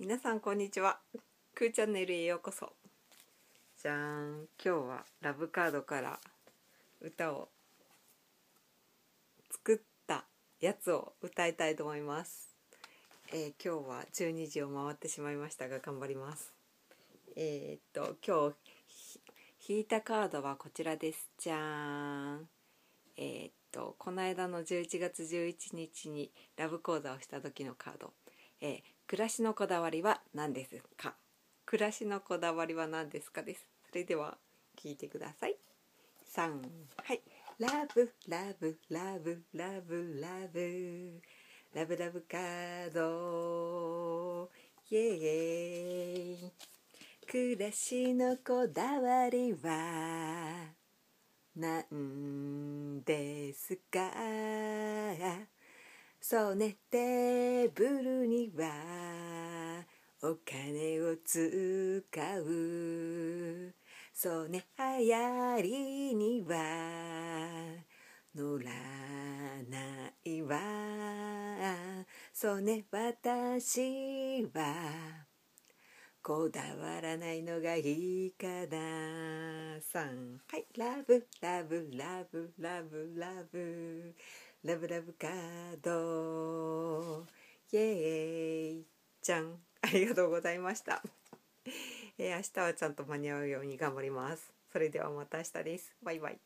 皆さんこんにちはくーちゃんねるへようこそじゃーん今日はラブカードから歌を作ったやつを歌いたいと思います、えー、今日は12時を回ってしまいましたが頑張りますえー、っと今日引いたカードはこちらですじゃーんえー、っとこの間の11月11日にラブ講座をした時のカードえー、暮らしのこだわりは何ですか暮らしのこだわりは何ですかですそれでは聞いてください3はいラブラブラブラブラブラブラブカードイエーイ暮らしのこだわりはなんですかそうねテーブルにはお金を使うそうね流行りには乗らないわそうね私はこだわらないのがいいかなさんはいラブラブラブラブラブラブラブカードイエーイじゃんありがとうございました、えー、明日はちゃんと間に合うように頑張りますそれではまた明日ですバイバイ